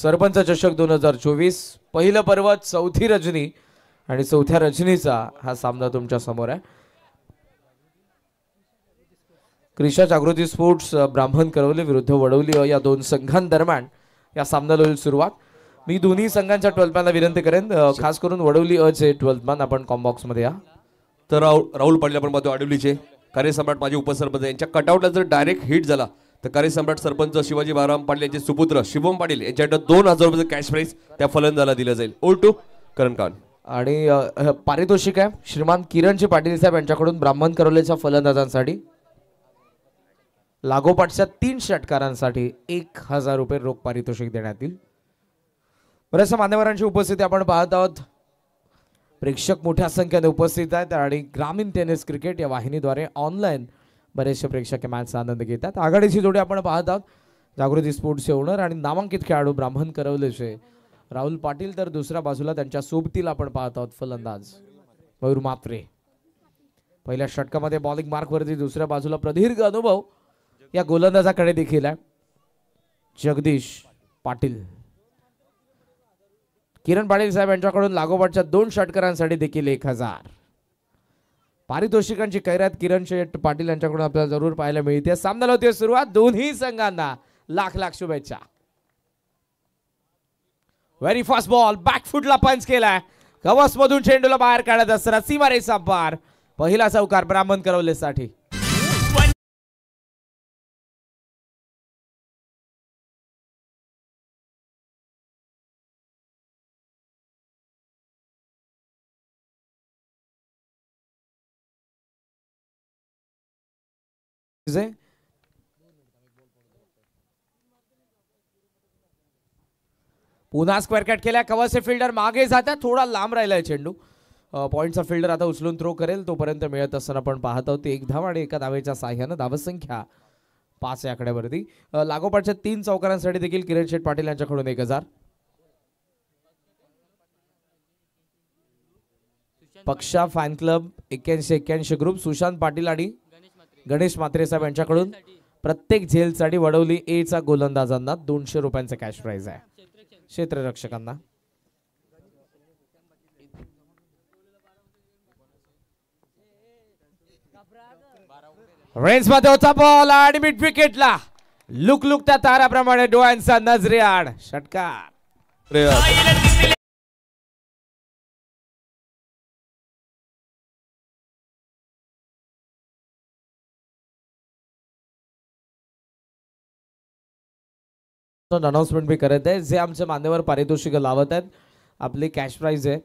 सरपंच चषक दोन हजार चोवीस पहिलं पर्व चौथी रजनी आणि चौथ्या रजनीचा हा सामना तुमच्या समोर आहे क्रिशा जागृती स्पोर्ट्स ब्राह्मण करवली विरुद्ध वडवली या दोन संघांदरम्यान या सामन्याला होईल सुरुवात मी दोन्ही संघांच्या ट्वेल्थमॅनला विनंती करेन खास करून वडवली अचे ट्वेल्थमॅन आपण कॉम्बॉक्समध्ये या तर राहुल राहुल पाटील आपण पाहतो वडवलीचे कार्यसम्राट माझे उपसरपंच यांच्या कटआउटला जर डायरेक्ट हिट झाला तर सम्राट सरपंच शिवाजी बाराम पाटील यांचे सुपुत्र शिवम पाटील यांच्याकडे दोन हजार रुपये कॅश प्राईज त्या फलंदाला दिलं जाईल ओल टू करण कान आणि पारितोषिक आहे श्रीमान किरणजी पाटील साहेब यांच्याकडून ब्राह्मण करोलेच्या फलंदाजांसाठी लागोपाठच्या तीन षटकारांसाठी एक हजार रुपये रोख पारितोषिक देण्यात येईल बऱ्याचशा मान्यवरांची उपस्थिती आपण पाहत आहोत प्रेक्षक मोठ्या संख्येने उपस्थित आहेत आणि ग्रामीण टेनिस क्रिकेट या वाहिनीद्वारे ऑनलाईन बरेचसे प्रेक्षक या मॅचचा आनंद घेतात आघाडीची जोडी आपण पाहत आहोत जागृती स्पोर्ट्सचे ओनर आणि नामांकित खेळाडू ब्राह्मण करवलेचे राहुल पाटील तर दुसऱ्या बाजूला त्यांच्या सोबतीला आपण पाहत आहोत फलंदाज मयूर मात्रे पहिल्या षटकामध्ये बॉलिंग मार्कवरती दुसऱ्या बाजूला प्रदीर्घ अनुभव या गोलंदाजाकडे देखील आहे जगदीश पाटील किरण पाटील साहेब यांच्याकडून लागोपाठच्या दोन षटकरांसाठी देखील एक हजार पारितोषिकांची कैरात किरण शेठ पाटील यांच्याकडून आपल्याला जरूर पाहायला मिळते सामन्याला होते सुरुवात दोन्ही संघांना लाख लाख शुभेच्छा व्हेरी फास्ट बॉल बॅकफुटला पंच केलाय कवस मधून चेंडूला बाहेर काढत असताना सीमारे पार पहिला चौकार ब्राह्मण करवलेसाठी आहे पुन्हा स्क्वेअर कट केल्या कवरचे फिल्डर मागे जात्या थोडा लांब राहिलाय चेंडू पॉईंटचा फिल्डर आता उचलून थ्रो करेल तोपर्यंत मिळत असताना आपण पाहत आहोत एक धाव आणि एका धावेच्या साह्यानं धावसंख्या पाच या आकड्यावरती लागोपाठच्या तीन चौकारांसाठी देखील किरण शेठ पाटील यांच्याकडून एक हजार पक्षा फॅन क्लब एक्क्याऐंशी एक्क्याऐंशी ग्रुप सुशांत पाटील आणि गणेश मात्रे साहेब यांच्याकडून प्रत्येक झेलसाठी वडवली ए चा गोलंदाजांना दोनशे रुपयांचा कॅश प्राईज आहे क्षेत्ररक्षकांना रेन्स मध्ये होता बॉल आणि मिड विकेटला लुक लुक त्या ताराप्रमाणे डोळ्यांचा नजरे आड षटकार अनाउन्समेंट मी करत आहे जे आमचे मान्यवर पारितोषिक लावत आहेत आपली कॅश प्राईज आहे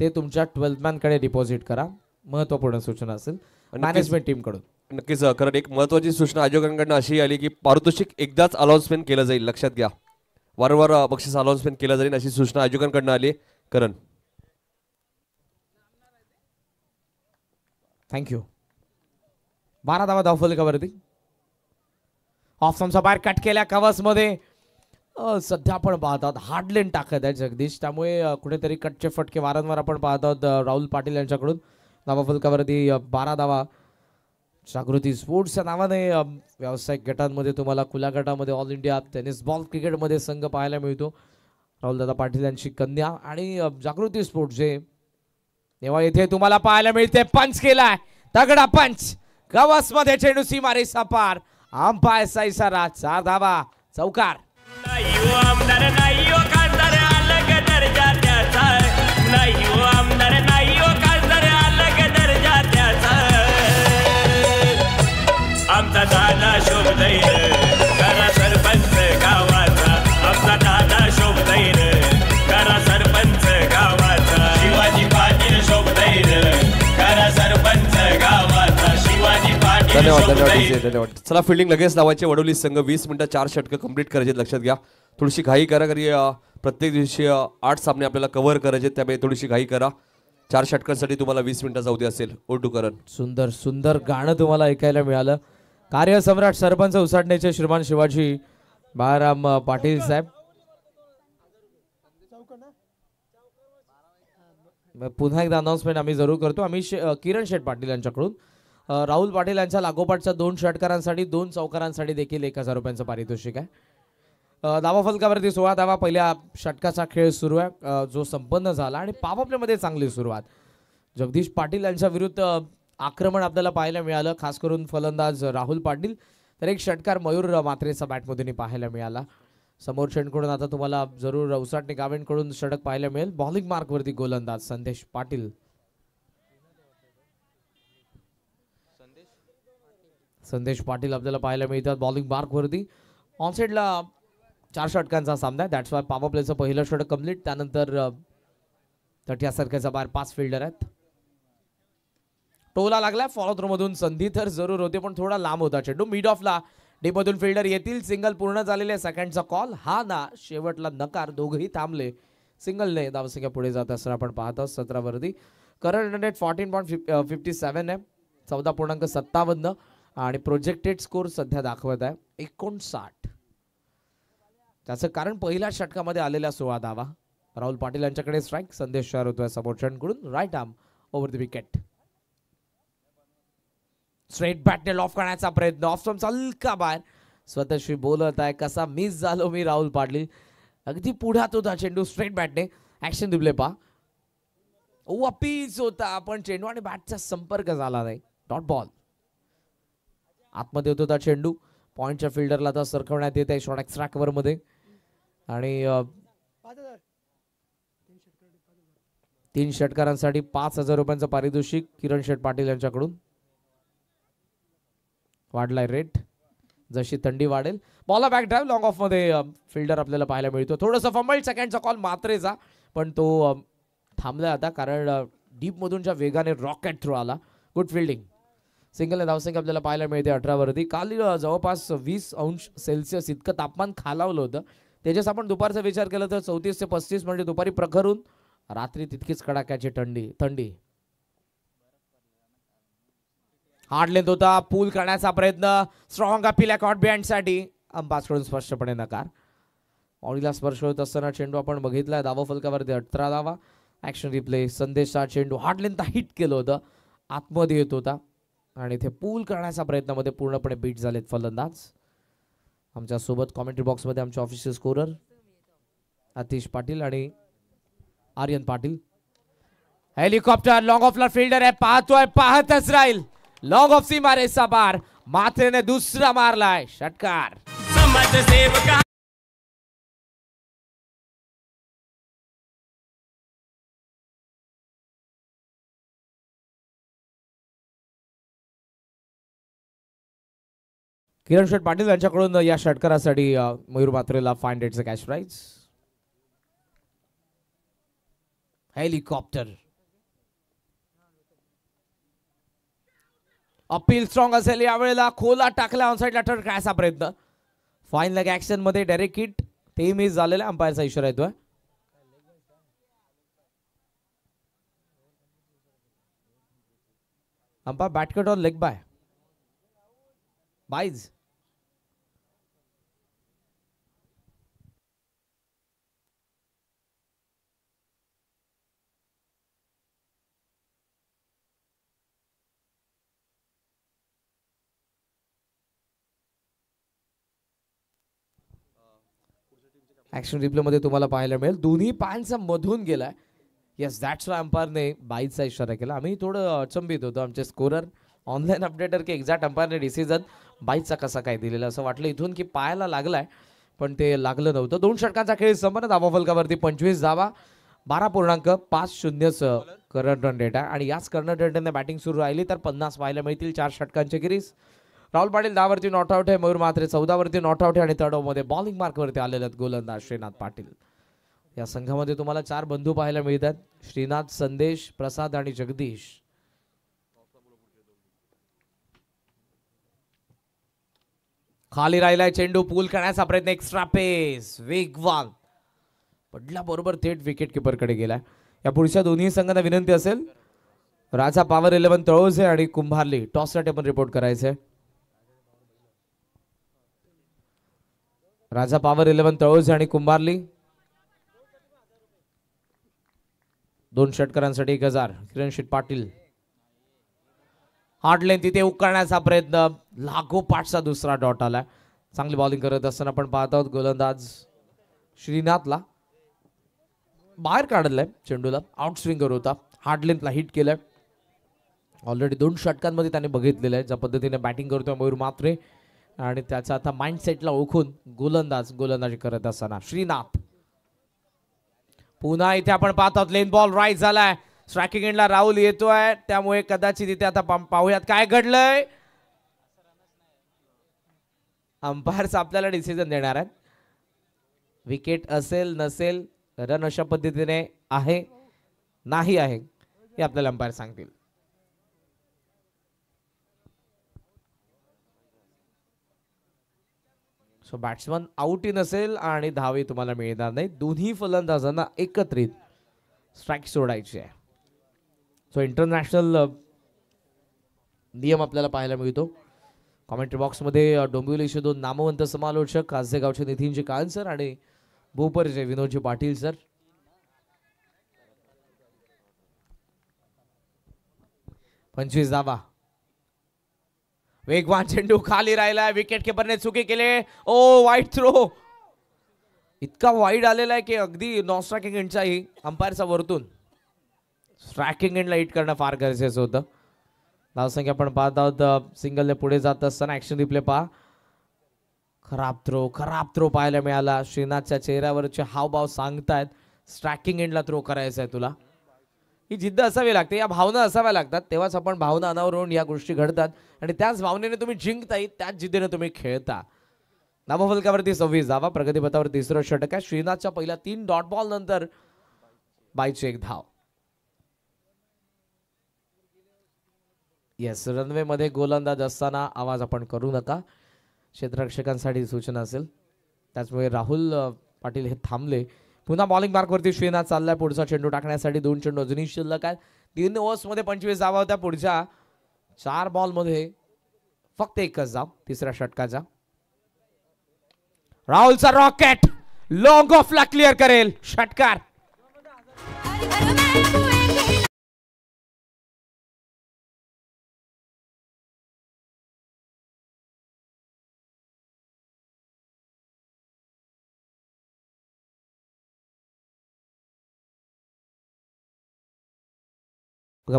ते तुमच्या कडे डिपॉझिट करा महत्वपूर्ण सूचना असेल मॅनेजमेंट टीमकडून नक्कीच कारण एक महत्वाची सूचना आयोजकांकडून अशी आली की पारितोषिक एकदाच अनाऊन्समेंट केलं जाईल लक्षात घ्या वारंवार बक्षीस अनाऊन्समेंट केलं जाईल अशी सूचना आयोजकांकडून आली करण थँक्यू बारा का वरती ऑफ बाहेर कट केल्या मध्ये सध्या आपण पाहतात लेन टाकत आहे जगदीश त्यामुळे कुठेतरी कटचे फटके वारंवार आपण पाहतात राहुल पाटील यांच्याकडून धावा फलकावरती बारा धावा जागृती स्पोर्ट्सच्या नावाने व्यावसायिक गटांमध्ये तुम्हाला खुल्या गटामध्ये ऑल इंडिया टेनिस बॉल क्रिकेटमध्ये संघ पाहायला मिळतो दादा पाटील यांची कन्या आणि जागृती स्पोर्ट्स जे तेव्हा इथे तुम्हाला पाहायला मिळते पंच केलाय तगडा पंच मध्ये चेंडू मारे पार अंपायरचा पाय चार धावा चौकार नाही हो हो धन्यवाद धन्यवाद विजय धन्यवाद चला फिल्डिंग लगेच लावायची वडोली संघ वीस मिनिटं चार षटकं कंप्लीट करायचे लक्षात घ्या थोडीशी घाई करा करी प्रत्येक दिवशी आठ सामने आपल्याला कव्हर करायचे त्यामुळे थोडीशी घाई करा चार षटकांसाठी तुम्हाला वीस मिनिटं जाऊ दे असेल करण सुंदर सुंदर गाणं तुम्हाला ऐकायला मिळालं कार्यसम्राट सरपंच उसाटण्याचे श्रीमान शिवाजी बाळाराम पाटील साहेब पुन्हा एकदा अनाऊन्समेंट आम्ही जरूर करतो आम्ही किरण शेठ पाटील यांच्याकडून राहुल पाटील यांच्या लागोपाठच्या दोन षटकारांसाठी दोन चौकारांसाठी देखील एक हजार रुपयांचं पारितोषिक आहे दावा फलकावरती सोळा धावा पहिल्या षटकाचा खेळ सुरू आहे जो संपन्न झाला आणि मध्ये चांगली सुरुवात जगदीश पाटील यांच्या विरुद्ध आक्रमण आपल्याला पाहायला मिळालं खास करून फलंदाज राहुल पाटील तर एक षटकार मयूर मात्रेचा बॅटमधून पाहायला मिळाला समोर चेंडकडून आता तुम्हाला जरूर रवसाट गावेंकडून षटक पाहायला मिळेल बॉलिंग मार्कवरती गोलंदाज संदेश पाटील संदेश पाटील आपल्याला पाहायला मिळतात बॉलिंग ऑन साइडला चार षटकांचा सामना आहे दॅट्स वाय पॉवर प्लेचं पहिलं षटक कम्प्लीट त्यानंतर तटिया सारख्याचा बाहेर पाच फिल्डर आहेत टोला लागलाय फॉलो मधून संधी तर जरूर होते पण थोडा लांब होता चेंडू मिड ऑफला मधून फिल्डर येतील सिंगल पूर्ण झालेले सेकंडचा कॉल हा ना शेवटला नकार दोघंही थांबले सिंगल सिंगलने धावसंख्या पुढे जात असताना आपण पाहत आहोत सतरावरती current rate fourteen point fifty seven आहे चौदा पूर्णांक सत्तावन्न आणि प्रोजेक्टेड स्कोर सध्या दाखवत आहे एकोणसाठ त्याचं कारण पहिल्या षटकामध्ये आलेला सोळा धावा राहुल पाटील यांच्याकडे स्ट्राईक संदेश शहर होतोय समोरच्याकडून right arm over the wicket straight बॅटने ऑफ करण्याचा प्रयत्न ऑफ स्टॉम हलका बाहेर स्वतःशी बोलत आहे कसा मिस झालो मी राहुल पाटील अगदी पुढ्यात होता चेंडू स्ट्रेट बॅटने ऍक्शन दिले पा ओ अपीच होता पण चेंडू आणि बॅटचा संपर्क झाला नाही डॉट बॉल आतमध्ये होतो होता चेंडू पॉईंटच्या फिल्डरला तर सरकवण्यात येत आहे शॉर्ट एक्स्ट्रॅकवर मध्ये आणि तीन षटकारांसाठी पाच हजार रुपयांचं पारितोषिक किरण शेठ पाटील यांच्याकडून वाढलाय रेट जशी थंडी वाढेल बॉल बॅक ड्राईव्ह लॉंग मध्ये फिल्डर आपल्याला पाहायला मिळतो थोडस फंबल सेकंडचा कॉल मात्रेचा पण तो थांबला आता कारण मधून ज्या वेगाने रॉकेट थ्रू आला गुड फिल्डिंग सिंगल धावसंख्या आपल्याला पाहायला मिळते अठरावरती काल जवळपास वीस अंश सेल्सिअस इतकं तापमान खालावलं होतं त्याच्यास आपण दुपारचा विचार केला तर चौतीस ते पस्तीस म्हणजे दुपारी प्रखरून रात्री तितकीच कडाक्याची थंडी थंडी लेंथ होता पूल करण्याचा प्रयत्न स्ट्रॉंग अपील कॉट बँडसाठी करून स्पष्टपणे नकार ऑडीला स्पर्श होत असताना चेंडू आपण बघितला दावा फलकावरती अठरा दावा ऍक्शन रिप्ले संदेशा चेंडू लेंथ हिट केलं होतं आतमध्ये येत होता आणि इथे पूल करण्याचा प्रयत्नामध्ये पूर्णपणे बीट झालेत फलंदाज आमच्या आमच्यासोबत कॉमेंट्री मध्ये आमचे ऑफिशियल स्कोरर आतिश पाटील आणि आर्यन पाटील हेलिकॉप्टर लॉंग ऑफला फिल्डर आहे पाहतोय पाहतच राहील लॉंग ऑफ सी सा बार माथेने दुसरा मारलाय षटकार समाज सेवका किरण शेठ पाटील यांच्याकडून या षटकारासाठी मयूर मात्रेला फाईन चा cash prize helicopter appeal strong असेल यावेळेला खोला टाकला ऑन साईडला काय असा प्रयत्न फाईन लग ऍक्शन मध्ये डायरेक्ट हिट ते मिस झालेला अंपायरचा इशारा येतोय umpire bat cut on leg bye byes action action मध्ये तुम्हाला पाहायला मिळेल दोन्ही पायांचा मधून गेलाय यस दॅट्स अंपायरने बाईचा इशारा केला आम्ही थोडं अचंबित होतो आमचे स्कोरर ऑनलाईन अपडेटर की एक्झॅक्ट अंपायरने डिसिजन बाईचा कसा काय दिलेला असं वाटलं इथून की पायाला लागलाय पण ते लागलं नव्हतं दोन षटकांचा खेळ संपन्न धावा फलकावरती पंचवीस धावा बारा पूर्णांक पाच शून्यचं करंट रन डेटा आहे आणि याच करंट डेटाने बॅटिंग सुरू राहिली तर पन्नास पाहायला मिळतील चार षटकांचे गिरीस राहुल पाटील दहावरती नॉट आउट आहे मयूर मात्रे चौदावरती नॉट आउट आहे आणि तडोमध्ये मध्ये बॉलिंग मार्कवरती आलेले आहेत गोलंदाज श्रीनाथ पाटील या संघामध्ये तुम्हाला चार बंधू पाहायला मिळतात श्रीनाथ संदेश प्रसाद आणि जगदीश खाली राहिलाय चेंडू पूल करण्याचा प्रयत्न एक्स्ट्रा पेस वेगवान पडला बरोबर थेट विकेट कडे गेलाय या पुढच्या दोन्ही संघांना विनंती असेल राजा पॉवर इलेव्हन तळोजे आणि कुंभारली टॉससाठी आपण रिपोर्ट करायचंय राजा पावर इलेवन तळोजे आणि कुंभारली दोन षटकरांसाठी एक हजार किरणशीट पाटील लेन तिथे उकळण्याचा प्रयत्न लागो पाठचा दुसरा डॉट आला चांगली बॉलिंग करत असताना आपण पाहत आहोत गोलंदाज श्रीनाथला बाहेर काढलाय चेंडूला आउट स्विंगर होता लेन्थला हिट केलं ऑलरेडी दोन षटकांमध्ये त्याने बघितलेलं आहे ज्या पद्धतीने बॅटिंग करतोय मयूर मात्रे आणि त्याचा आता माइंडसेटला ओळखून गोलंदाज गोलंदाजी करत असताना श्रीनाथ पुन्हा इथे आपण पाहतात लेन बॉल राईट झालाय स्ट्रायकिंग एंडला राहुल येतोय त्यामुळे कदाचित इथे आता पाहुयात काय घडलंय अंपायर्स आपल्याला डिसिजन देणार आहेत विकेट असेल नसेल रन अशा पद्धतीने आहे नाही आहे हे आपल्याला अंपायर सांगतील सो बॅट्समन इन असेल आणि धावे तुम्हाला मिळणार नाही दोन्ही फलंदाजांना एकत्रित स्ट्राईक सोडायची आहे सो इंटरनॅशनल नियम आपल्याला पाहायला मिळतो कॉमेंट्री बॉक्समध्ये डोंबिवलीचे दोन नामवंत समालोचक गावचे नितीनजी कान सर आणि भोपरचे विनोदजी पाटील सर पंचवीस धावा वेगवान चेंडू खाली राहिला विकेट किपरने चुकी केले ओ वाईट थ्रो इतका वाईट आलेला आहे की अगदी नॉन स्ट्रायकिंग एंडचाही अंपायरचा वरतून स्ट्रॅकिंग एंडला हिट करणं फार गरजेचं होतं धावसंख्या आपण पाहत आहोत सिंगलने पुढे जात असताना ॲक्शन रिप्ले पहा खराब थ्रो खराब थ्रो पाहायला मिळाला श्रीनाथच्या चेहऱ्यावरचे हावभाव सांगतायत स्ट्रॅकिंग एंडला थ्रो करायचा आहे तुला ही जिद्द असावी लागते या भावना असाव्या लागतात तेव्हाच आपण भावना अनावरून या गोष्टी घडतात आणि त्याच भावनेने तुम्ही जिंकताही त्याच जिद्दीने तुम्ही खेळता नामफलकावरती सव्वीस धावा प्रगतीपथावर तिसरं षटक आहे श्रीनाथच्या पहिल्या तीन डॉट बॉल नंतर बायचे एक धाव येस रनवे मध्ये गोलंदाज असताना आवाज आपण करू नका क्षेत्ररक्षकांसाठी सूचना असेल त्याचमुळे राहुल पाटील हे थांबले पुन्हा बॉलिंग मार्कवरती श्रीनाथ चाललाय पुढचा चेंडू टाकण्यासाठी दोन चेंडू अजूनही शिल्लक आहेत तीन मध्ये पंचवीस जावा होत्या पुढच्या चार बॉल मध्ये फक्त एकच जाव तिसऱ्या षटकाचा राहुलचा रॉकेट ऑफ ऑफला क्लिअर करेल षटकार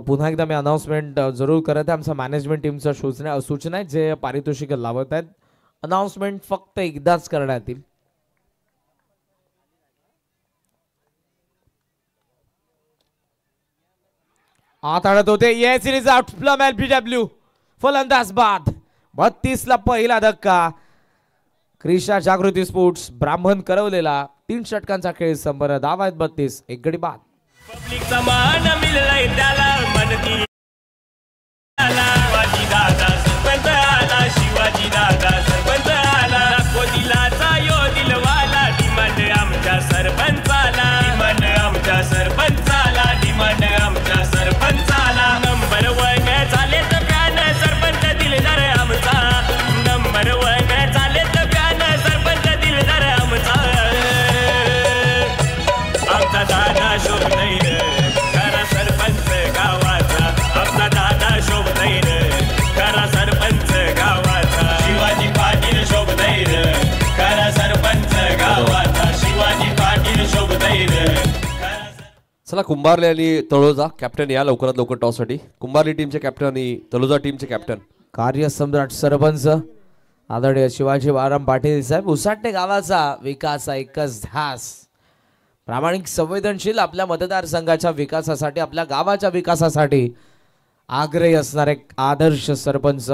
पुन्हा एकदा मी अनाऊन्समेंट जरूर करत आहे आमचं मॅनेजमेंट टीमचा सूचना सूचना आहे जे पारितोषिक लावत आहेत अनाऊन्समेंट फक्त एकदाच करण्यात येईल आत आणत होते yes it is out plumb L P W फलंदाज बाद बत्तीस ला पहिला धक्का क्रिशा जागृती स्पोर्ट्स ब्राह्मण करवलेला तीन षटकांचा खेळ संभर दावा आहेत बत्तीस एक गडी बाद पब्लिकचा मान मिळलाय त्याला शिवाजी दादा शिवाजी दादा चला कुंभारले आणि तळोजा कॅप्टन या लवकरात लवकर टॉससाठी कुंभारली टीमचे कॅप्टन आणि तळोजा टीमचे कॅप्टन कार्यसम्राट सरपंच आदरणीय शिवाजी बाराम पाटील साहेब उसाटणे गावाचा विकास एकच ध्यास प्रामाणिक संवेदनशील आपल्या मतदारसंघाच्या विकासासाठी आपल्या गावाच्या विकासासाठी आग्रही असणारे आदर्श सरपंच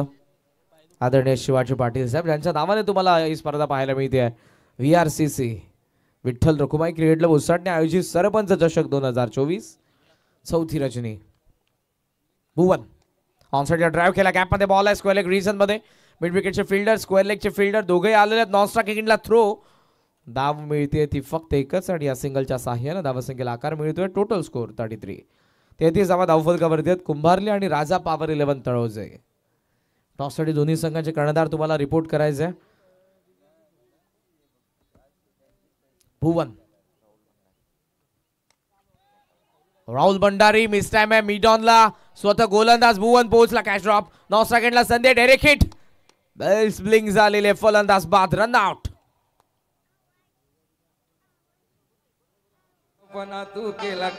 आदरणीय शिवाजी पाटील साहेब यांच्या नावाने तुम्हाला ही स्पर्धा पाहायला मिळते आहे V R C C Vitthal Rakhumai cricket club आयोजित सरपंच चषक दोन हजार चोवीस चौथी रचनी भुवन ऑनसाईडला ड्राइव केला मध्ये बॉल आहे स्क्वेअर लेग मध्ये मिड विकेटचे फिल्डर स्क्वेअर लेगचे फिल्डर दोघेही आलेले आहेत स्ट्रा किकिंगला थ्रो दाव मिळते ती फक्त एकच आणि या सिंगलच्या सहाय्यानं दावसंख्येला आकार मिळतोय टोटल स्कोर थर्टी थ्री तेहतीस धावा धावफलकावरती आहेत कुंभारली आणि राजा पावर इलेव्हन टॉस टॉससाठी दोन्ही संघाचे कर्णधार तुम्हाला रिपोर्ट करायचे आहे भुवन राहुल भंडारी मिस टाइम आहे ला स्वतः गोलंदाज भुवन पोहोचला कॅश ड्रॉप नऊ सेकंडला संध्या डायरेक्ट हिट बेल्स ब्लिंग झालेले फलंदाज बाद रन आउट पण तू केला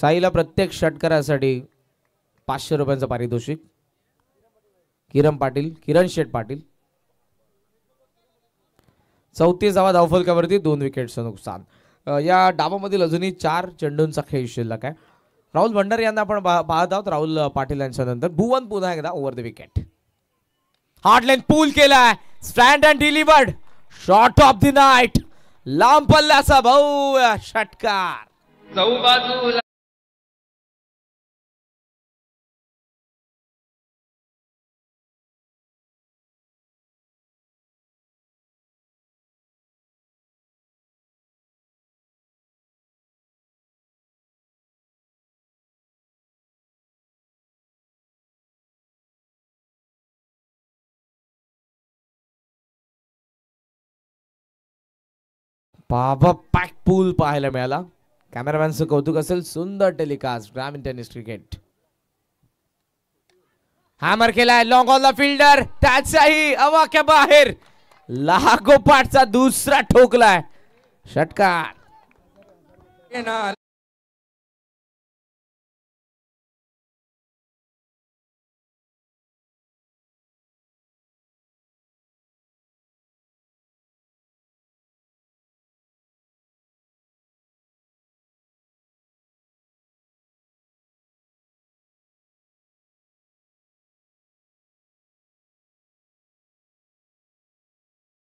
साईला प्रत्येक षटकारासाठी पाचशे रुपयांचा पारितोषिक किरण पाटील किरण शेठ पाटील चौतीस धावा धावफलकावरती दोन विकेटचं नुकसान या डावामधील अजूनही चार चेंडूंचा खेळ शिल्लक आहे राहुल भंडारी यांना आपण पाहत आहोत राहुल पाटील यांच्या नंतर भुवन पुन्हा एकदा over the wicket hard line pull केलाय stand and delivered shot off the night लांब पल्ल्याचा भाऊ षटकार चौबाजूला बाबा पॅक पूल पाहायला मिळाला कॅमेरामॅनचं कौतुक असेल सुंदर टेलिकास्ट ग्रामीण टेनिस क्रिकेट हॅमर केलाय लॉंग ऑन द फिल्डर त्याचाही अवाक्या बाहेर लागोपाठचा दुसरा ठोकलाय षटकार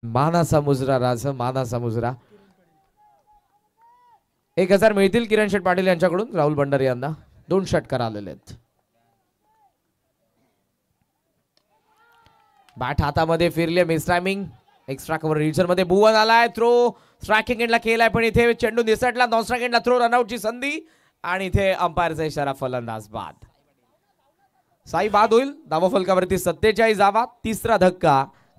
माना मुजरा राज माना मुजरा एक हजार मिळतील किरण शेठ पाटील यांच्याकडून राहुल भंडारी यांना दोन षटकार आलेले आहेत बॅट हातामध्ये फिरले मिस एक्स्ट्रा कव्हर रिचर मध्ये भुवन आलाय थ्रो स्ट्रायकिंग एंडला केलाय पण इथे चेंडू निसटला नॉन स्ट्रायक एंडला थ्रो रनआउटची संधी आणि इथे अंपायरचा इशारा फलंदाज बाद साई बाद होईल दावा फलकावरती सत्तेचाळीस जावा तिसरा धक्का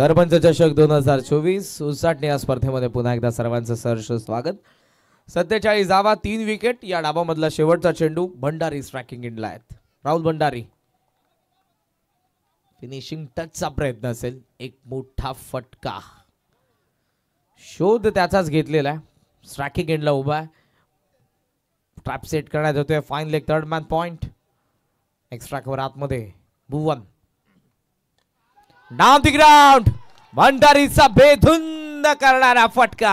सरपंच चषक दोन हजार चोवीस या स्पर्धेमध्ये पुन्हा एकदा सर्वांचं सहर्ष स्वागत सत्तेचाळीस जावा तीन विकेट या डाबामधला शेवटचा चेंडू भंडारी स्ट्रॅकिंग इंडला आहेत राहुल भंडारी फिनिशिंग टचचा प्रयत्न असेल एक मोठा फटका शोध त्याचाच घेतलेला आहे स्ट्रॅकिंग इंडला उभा आहे ट्रॅप सेट करण्यात येतोय fine leg third man point extra cover आतमध्ये भुवन डाऊन ग्राउंड भंडारीचा बेधुंद करणारा फटका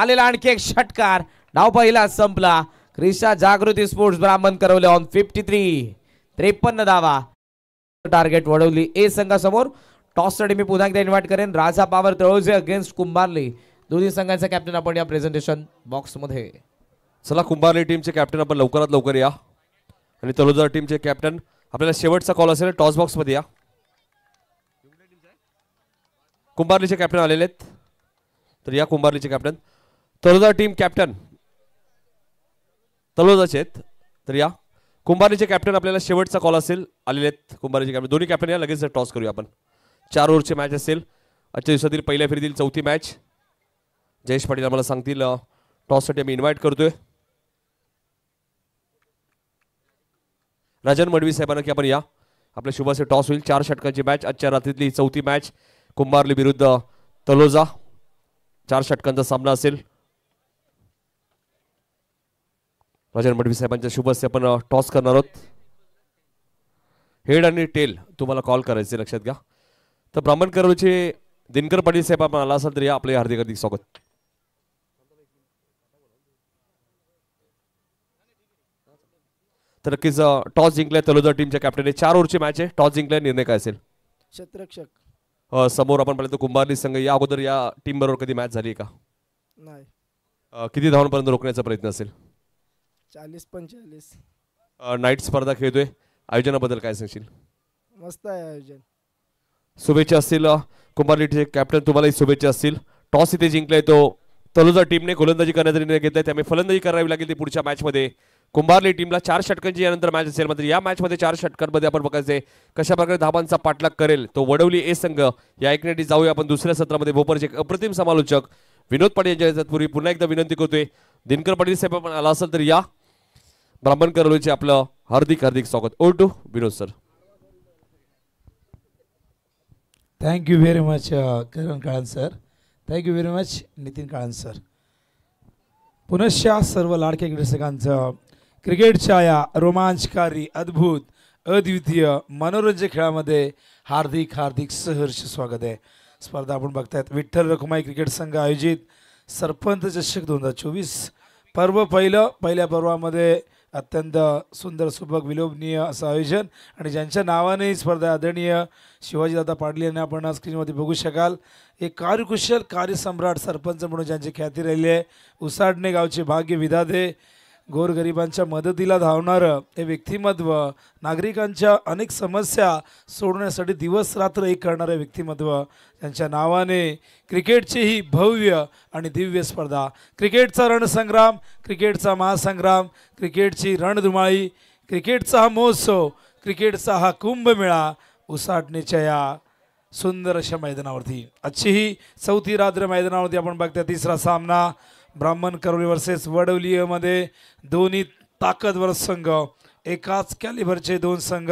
आलेला आणखी एक षटकार डाव पहिला संपला क्रिशा जागृती स्पोर्ट्स ब्राह्मण करवले ऑन फिफ्टी थ्री त्रेपन्न दावा टार्गेट वळवली ए संघासमोर टॉससाठी मी पुन्हा एकदा इन्व्हाइट करेन राजा पावर तळोजे अगेन्स्ट कुंभारली दोन्ही संघांचा कॅप्टन आपण या प्रेझेंटेशन बॉक्समध्ये चला कुंभारली टीमचे कॅप्टन आपण लवकरात लवकर या आणि तळोजा टीमचे कॅप्टन आपल्याला शेवटचा कॉल असेल टॉस बॉक्समध्ये या कुंभारलीचे कॅप्टन आलेले आहेत तर या कुंभारलीचे कॅप्टन तळोजा टीम कॅप्टन तळोजाचे आहेत तर या कुंभारलीचे कॅप्टन आपल्याला शेवटचा कॉल असेल आलेले आहेत कुंभारलीचे कॅप्टन दोन्ही कॅप्टन या लगेच टॉस करूया आपण चार ओव्हरची मॅच असेल आजच्या दिवसातील पहिल्या फेरीतील चौथी मॅच जयेश पाटील आम्हाला सांगतील टॉससाठी आम्ही इन्व्हाइट करतोय राजन मडवी साहेबांना की आपण या आपल्या शुभाचे टॉस होईल चार षटकांची मॅच आजच्या रात्रीतली चौथी मॅच कुंभारली विरुद्ध तलोजा चार षटकांचा सामना असेल राजन मडवी साहेबांच्या शुभस्य आपण टॉस करणार आहोत हेड आणि टेल तुम्हाला कॉल करायचे लक्षात घ्या तर ब्राह्मण दिनकर पाटील साहेब आपण आला असाल तर या आपले हार्दिक हार्दिक स्वागत तर नक्कीच टॉस जिंकलाय तलोजा टीमच्या कॅप्टनने चार ओव्हरची मॅच आहे टॉस जिंकलाय निर्णय काय असेल क्षेत्रक्षक समोर आपण पाहिलं तर कुंभारली संघ या अगोदर या टीम बरोबर कधी मॅच झाली का नाही किती धावांपर्यंत रोखण्याचा प्रयत्न असेल चाळीस पंचेचाळीस नाईट स्पर्धा खेळतोय आयोजनाबद्दल काय सांगशील मस्त आहे आयोजन शुभेच्छा असतील कुंभारलीचे कॅप्टन तुम्हालाही शुभेच्छा असतील टॉस इथे जिंकलाय तो तलुजा टीमने गोलंदाजी करण्याचा निर्णय घेतलाय त्यामुळे फलंदाजी करावी लागेल ती पुढच्या मॅचमध्ये कुंभारली टीमला चार षटकांची यानंतर मॅच असेल मात्र या मॅचमध्ये चार षटकांमध्ये आपण बघायचे कशा प्रकारे धाबांचा पाठलाग करेल तो वडवली ए संघ या ऐकण्यासाठी जाऊया आपण दुसऱ्या सत्रामध्ये भोपरचे अप्रतिम समालोचक विनोद पाटील यांच्या पूर्वी पुन्हा एकदा विनंती करतोय दिनकर पाटील साहेब आपण आला असेल तर या ब्राह्मण करलोचे आपलं हार्दिक हार्दिक स्वागत ओ टू Vinod sir thank you very much Kiran Kalan sir thank you very much Nitin Kalan sir पुनश्च सर्व लाडक्या क्रीडसकांचं क्रिकेट छाया रोमांचकारी अद्भुत अद्वितीय मनोरंजक खेळामध्ये हार्दिक हार्दिक सहर्ष स्वागत आहे स्पर्धा आपण बघतायत विठ्ठल रखुमाई क्रिकेट संघ आयोजित सरपंच चषक दोन हजार चोवीस पर्व पहिलं पहिल्या पर्वामध्ये अत्यंत सुंदर सुबक विलोभनीय असं आयोजन आणि ज्यांच्या नावाने ही स्पर्धा आदरणीय शिवाजीदादा पाटील यांनी आपण स्क्रीनमध्ये बघू शकाल एक कार्यकुशल कार्यसम्राट सरपंच म्हणून ज्यांची ख्याती राहिली आहे उसाडणे गावचे भाग्य विधाते गोरगरिबांच्या मदतीला धावणारं हे व्यक्तिमत्व नागरिकांच्या अनेक समस्या सोडवण्यासाठी दिवस रात्र एक करणारं व्यक्तिमत्व त्यांच्या नावाने क्रिकेटची ही भव्य आणि दिव्य स्पर्धा क्रिकेटचा रणसंग्राम क्रिकेटचा महासंग्राम क्रिकेटची रणधुमाळी क्रिकेटचा हा महोत्सव क्रिकेटचा हा कुंभमेळा उसाटणीच्या या सुंदर अशा मैदानावरती आजची ही चौथी रात्र मैदानावरती आपण बघता तिसरा सामना ब्राह्मण करोली वर्सेस वडवलीमध्ये दोन्ही ताकदवर संघ एकाच कॅलिबरचे दोन संघ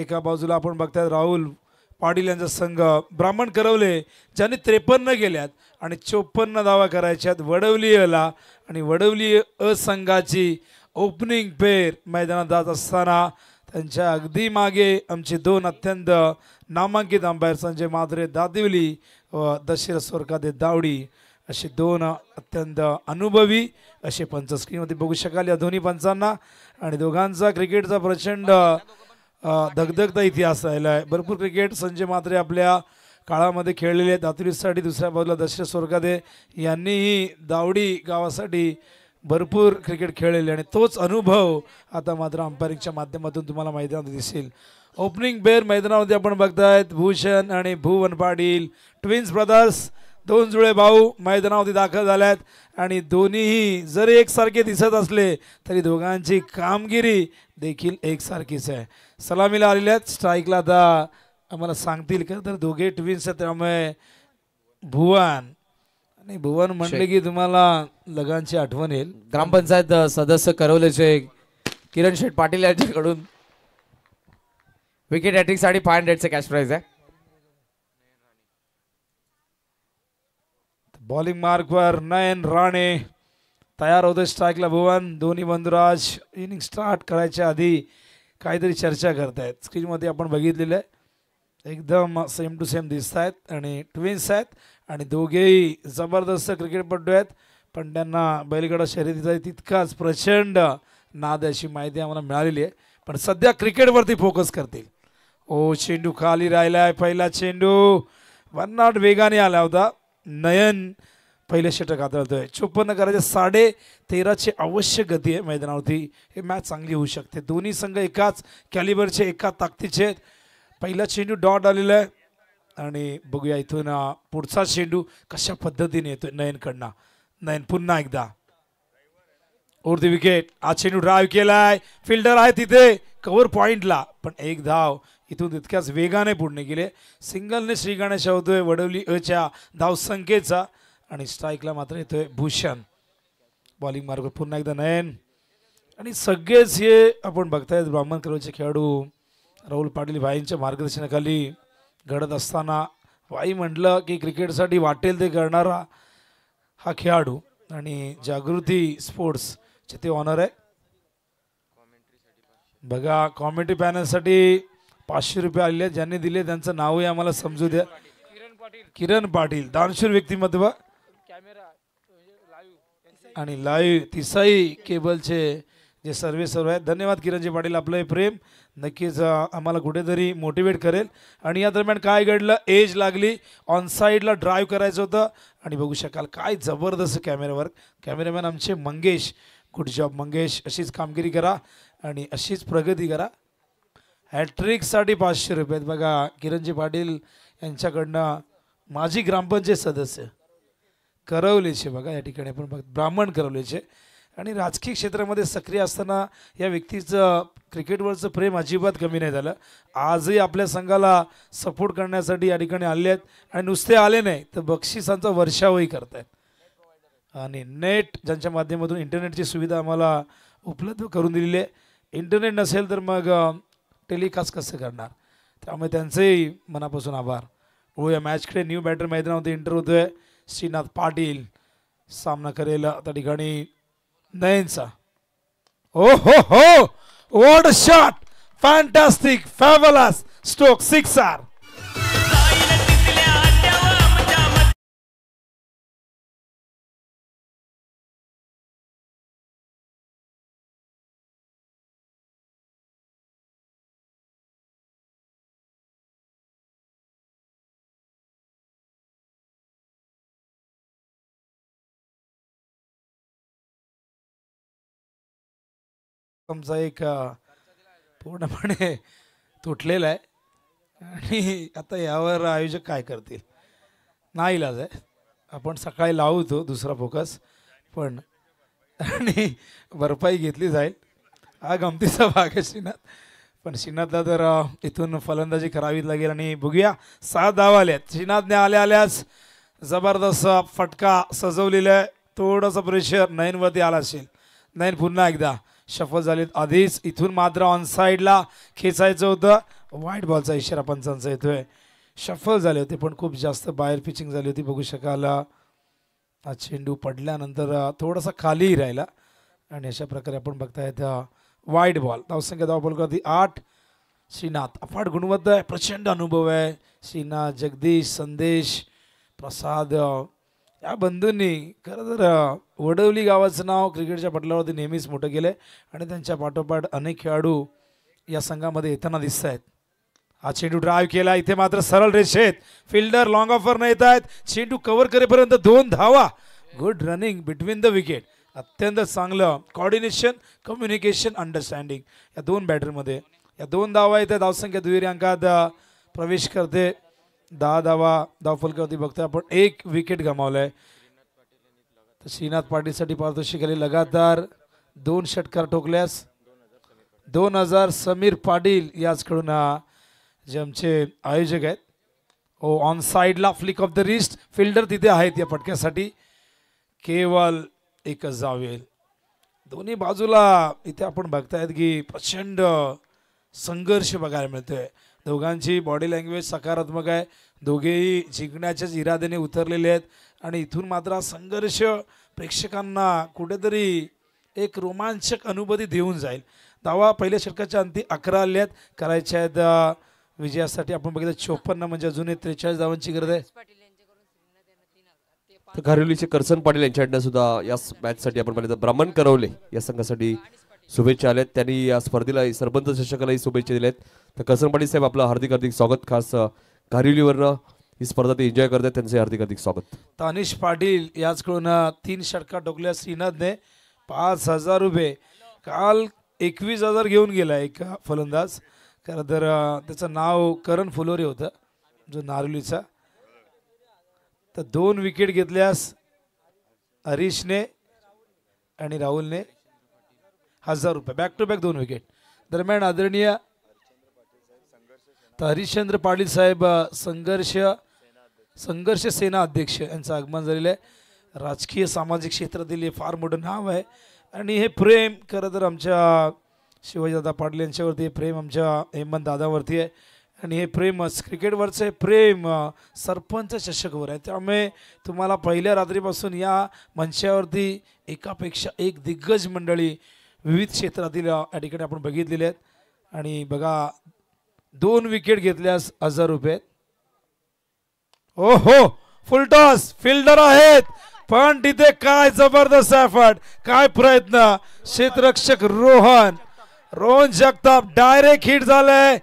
एका बाजूला आपण बघतात राहुल पाटील यांचा संघ ब्राह्मण करवले ज्यांनी त्रेपन्न गेल्यात आणि चोपन्न दावा करायच्यात वडवली आणि वडवली असंघाची संघाची ओपनिंग पेर मैदानात जात असताना त्यांच्या अगदी मागे आमचे दोन अत्यंत नामांकित अंपायर संजय माधुरे दादिवली व दशरथ स्वर्गादे दावडी असे दोन अत्यंत अनुभवी असे पंच स्क्रीनमध्ये बघू शकाल या दोन्ही पंचांना आणि दोघांचा क्रिकेटचा प्रचंड धगधगता इतिहास राहिला आहे भरपूर क्रिकेट संजय मात्रे आपल्या काळामध्ये खेळलेले आहेत दातुरीसाठी दुसऱ्या बाजूला दशरथ स्वर्गादे यांनीही दावडी गावासाठी भरपूर क्रिकेट खेळलेले आणि तोच अनुभव आता मात्र अंपायरिंगच्या माध्यमातून तुम्हाला मैदानात दिसेल ओपनिंग बेर मैदानामध्ये आपण बघतायत भूषण आणि भुवन पाटील ट्विन्स ब्रदर्स दोन जुळे भाऊ मैदानावरती दाखल झाल्यात आणि दोन्हीही जरी एकसारखे दिसत असले तरी दोघांची कामगिरी देखील एकसारखीच आहे सलामीला आलेल्या स्ट्राईकला आता आम्हाला सांगतील का तर दोघे ट्विन्स आहेत त्यामुळे भुवन आणि भुवन म्हटले की तुम्हाला लगांची आठवण येईल ग्रामपंचायत सदस्य करवलेचे किरण शेठ पाटील यांच्याकडून विकेट आणि फाय हंड्रेडचे कॅश प्राईज आहे बॉलिंग मार्कवर नयन राणे तयार होते स्ट्राईकला भुवन धोनी बंधुराज इनिंग स्टार्ट करायच्या आधी काहीतरी चर्चा करतायत स्क्रीनमध्ये आपण बघितलेलं आहे एकदम सेम टू सेम दिसत आहेत आणि ट्विन्स आहेत आणि दोघेही जबरदस्त क्रिकेटपटू आहेत पण त्यांना बैलगडा शर्यतीचा तितकाच प्रचंड नाद अशी माहिती आम्हाला मिळालेली आहे पण सध्या क्रिकेटवरती फोकस करतील ओ चेंडू खाली राहिला आहे पहिला चेंडू वन नॉट वेगाने आला होता नयन पहिले षटक आदळतोय चोपन्न करायचे साडे तेराची अवश्य गती आहे मैदानावरती हे मॅच चांगली होऊ शकते दोन्ही संघ एकाच कॅलिबरचे एका ताकदीचे पहिला चेंडू डॉट आलेला आहे आणि बघूया इथून पुढचा चेंडू कशा पद्धतीने येतोय नयनकडनं नयन पुन्हा एकदा ओर विकेट हा चेंडू ड्राईव्ह केलाय फिल्डर आहे तिथे कव्हर पॉइंटला पण एक धाव इथून तितक्याच वेगाने पुढणे केले सिंगलने श्रीगणेश होतोय वडवली अच्या धावसंख्येचा आणि स्ट्राईकला मात्र येतोय भूषण बॉलिंग मार्ग पुन्हा एकदा नयन आणि सगळेच हे आपण बघतायत ब्राह्मण करोडचे खेळाडू राहुल पाटील भाईंच्या मार्गदर्शनाखाली घडत असताना वाई म्हटलं की क्रिकेटसाठी वाटेल ते करणारा हा खेळाडू आणि जागृती स्पोर्ट्सचे ते ऑनर आहे बघा कॉमेंट्री पॅनलसाठी पाचशे रुपये आलेले ज्यांनी दिले त्यांचं नावही आम्हाला समजू द्या किरण पाटील किरण पाटील दानशूर व्यक्तिमत्व आणि लाईव्ह तिसाई केबलचे जे सर्वे सर्व आहेत धन्यवाद किरणजी पाटील आपलं हे प्रेम नक्कीच आम्हाला कुठेतरी मोटिवेट करेल आणि या दरम्यान काय घडलं एज लागली ऑन साईडला ड्राईव्ह करायचं होतं आणि बघू शकाल काय जबरदस्त वर्क कॅमेरामॅन आमचे मंगेश गुड जॉब मंगेश अशीच कामगिरी करा आणि अशीच प्रगती करा हॅट्रिकसाठी पाचशे रुपये आहेत बघा किरणजी पाटील यांच्याकडनं माजी ग्रामपंचायत सदस्य करवलेचे बघा या ठिकाणी आपण बघ ब्राह्मण करवलेचे आणि राजकीय क्षेत्रामध्ये सक्रिय असताना या व्यक्तीचं क्रिकेटवरचं प्रेम अजिबात कमी नाही झालं आजही आपल्या संघाला सपोर्ट करण्यासाठी या ठिकाणी आले आहेत आणि नुसते आले नाही तर बक्षिसांचा वर्षावही करत आहेत आणि नेट ज्यांच्या माध्यमातून इंटरनेटची सुविधा आम्हाला उपलब्ध करून दिलेली आहे इंटरनेट नसेल तर मग टेलिकास्ट कसं करणार त्यामुळे त्यांचेही मनापासून आभार हो या मॅचकडे न्यू बॅटर मैदानामध्ये इंटर होतोय श्रीनाथ पाटील सामना करेल त्या ठिकाणी नयनचा ओ हो हो what shot fantastic fabulous stroke six आर आमचा एक पूर्णपणे तुटलेला आहे आणि आता यावर आयोजक काय करतील नाही इलाज आहे आपण सकाळी लावतो दुसरा फोकस पण आणि भरपाई घेतली जाईल हा गमतीचा भाग आहे श्रीनाथ पण श्रीनाथला तर इथून फलंदाजी करावी लागेल आणि बघूया सात धाव आल्यात श्रीनाथने आल्या आल्यास जबरदस्त फटका सजवलेला आहे थोडंसं प्रेशर नयनवरती आला असेल नयन पुन्हा एकदा सफल झालेत आधीच इथून मात्र ऑन साईडला खेचायचं होतं वाईट बॉलचा इशारा पंचांचा येतोय सफल झाले होते पण खूप जास्त बाहेर पिचिंग झाली होती बघू शकाल हा चेंडू पडल्यानंतर थोडासा खालीही राहिला आणि अशा प्रकारे आपण बघता येत वाईट बॉल धावसंख्या करती आठ श्रीनाथ अफाट गुणवत्ता आहे प्रचंड अनुभव आहे श्रीनाथ जगदीश संदेश प्रसाद या बंधूंनी खरं तर वडवली गावाचं नाव क्रिकेटच्या पटलावरती नेहमीच मोठं केलं आहे आणि त्यांच्या पाठोपाठ अनेक खेळाडू या संघामध्ये येताना दिसत आहेत हा चेंडू ड्राईव्ह केला इथे मात्र सरळ रेषेत फिल्डर लॉंग ऑफरनं येत आहेत चेंडू कव्हर करेपर्यंत दोन धावा good running between the wicket अत्यंत चांगलं कॉर्डिनेशन कम्युनिकेशन अंडरस्टँडिंग या दोन बॅटरमध्ये या दोन धावा इथे धावसंख्या दुहेरी अंकात प्रवेश करते दहा धावा फुलकरती बघतोय आपण एक विकेट गमावलाय तर श्रीनाथ पाटीलसाठी पारितोषिक आले लगातार दोन षटकार ठोकल्यास दोन हजार समीर पाटील याचकडून जे आमचे आयोजक आहेत हो ऑन साईडला flick off the wrist fielder तिथे आहेत या फटक्यासाठी केवळ एकच जावेल दोन्ही बाजूला इथे आपण बघतायत की प्रचंड संघर्ष बघायला मिळतोय दोघांची बॉडी लँग्वेज सकारात्मक आहे दोघेही जिंकण्याच्याच इराद्याने उतरलेले आहेत आणि इथून मात्र संघर्ष प्रेक्षकांना कुठेतरी एक रोमांचक अनुभूती देऊन जाईल दावा पहिल्या षटकाच्या अंती अकरा आले आहेत करायच्या आहेत विजयासाठी आपण बघितलं चोपन्न म्हणजे अजूनही त्रेचाळीस धावांची गरज आहे तर घारिवलीचे करसन पाटील यांच्याकडनं सुद्धा या मॅचसाठी आपण पाहिलं ब्राह्मण करवले या संघासाठी शुभेच्छा आल्यात त्यांनी या स्पर्धेला सरपंच चषकालाही शुभेच्छा दिल्या आहेत तर कसनपाडी साहेब आपलं हार्दिक हार्दिक स्वागत खास घारिवलीवरनं ही स्पर्धा ते एन्जॉय करतात त्यांचे हार्दिक हार्दिक स्वागत तानिश पाटील याचकडून तीन षटका टोकल्या श्रीनाथने पाच हजार रुपये काल एकवीस हजार घेऊन गेला एक फलंदाज खरं तर त्याचं नाव करण फुलोरे होतं जो नारुलीचा तर दोन विकेट घेतल्यास हरीशने आणि राहुलने हजार रुपये बॅक टू बॅक दोन विकेट दरम्यान आदरणीय तर हरिश्चंद्र पाटील साहेब संघर्ष संघर्ष सेना अध्यक्ष यांचं आगमन झालेलं आहे राजकीय सामाजिक क्षेत्रातील हे फार मोठं नाव आहे आणि हे प्रेम खरं तर आमच्या शिवाजीदादा पाटील यांच्यावरती हे प्रेम आमच्या हेमंत दादावरती आहे आणि हे प्रेम क्रिकेटवरचं हे प्रेम सरपंच चषकवर आहे त्यामुळे तुम्हाला पहिल्या रात्रीपासून या मंचावरती एकापेक्षा एक दिग्गज मंडळी विविध क्षेत्रातील या ठिकाणी आपण बघितलेले आहेत आणि बघा दोन विकेट घेतल्यास हजार रुपये ओ हो फुलटॉस फिल्डर आहेत पण तिथे काय जबरदस्त एफर्ट काय प्रयत्न क्षेत्ररक्षक रोहन रोहन जगताप डायरेक्ट हिट झालाय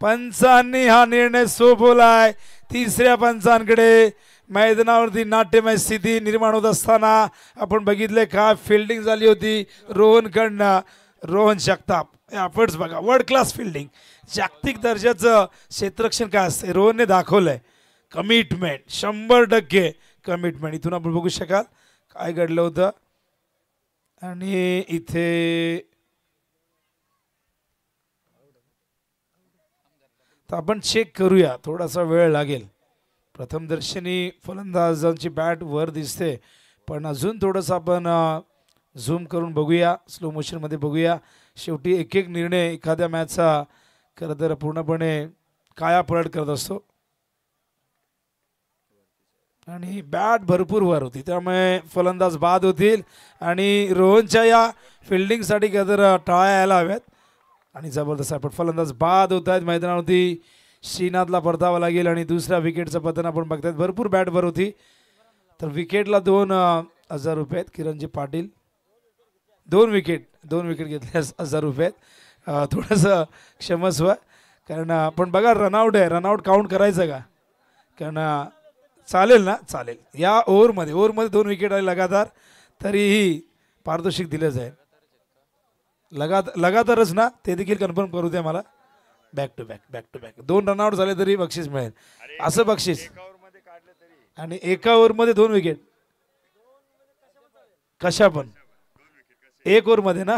पंचांनी हा निर्णय सोपवलाय तिसऱ्या पंचांकडे मैदानावरती नाट्यमय स्थिती निर्माण होत असताना आपण बघितलंय का फिल्डिंग झाली होती रोहनकडनं रोहन जगताप एफर्ट्स बघा वर्ल्ड क्लास फिल्डिंग जागतिक दर्जाचं क्षेत्ररक्षण काय असतंय रोहनने दाखवलंय कमिटमेंट शंभर टक्के कमिटमेंट इथून आपण बघू शकाल काय घडलं होतं आणि इथे तर आपण चेक करूया थोडासा वेळ लागेल प्रथमदर्शनी फलंदाजांची बॅट वर दिसते पण अजून थोडंसं आपण झूम करून बघूया स्लो मोशनमध्ये बघूया शेवटी एक एक निर्णय एखाद्या मॅचचा खरं तर पूर्णपणे कायापलट करत असतो आणि बॅट भरपूर वर होती त्यामुळे फलंदाज बाद होतील आणि रोहनच्या या फिल्डिंगसाठी खरं तर टाळ्या यायला हव्यात आणि जबरदस्त पण फलंदाज बाद होत आहेत मैदानावरती श्रीनाथला परतावा लागेल आणि दुसऱ्या विकेटचं पतन आपण बघतात भरपूर बॅटभर होती तर विकेटला दोन हजार रुपये आहेत किरणजी पाटील दोन विकेट दोन विकेट घेतले हजार रुपये आहेत थोडंसं क्षमस्व कारण पण बघा रनआउट आहे रनआउट काउंट करायचं का कारण चालेल ना चालेल या ओव्हरमध्ये ओव्हरमध्ये दोन विकेट आले लगातार तरीही पारितोषिक दिलं जाईल लगात लगातारच ना ते देखील कन्फर्म करू द्या मला back to back back to back दोन रनआउट झाले तरी बक्षीस मिळेल असं बक्षीस आणि एका ओव्हरमध्ये दोन विकेट कशा पण एक मध्ये ना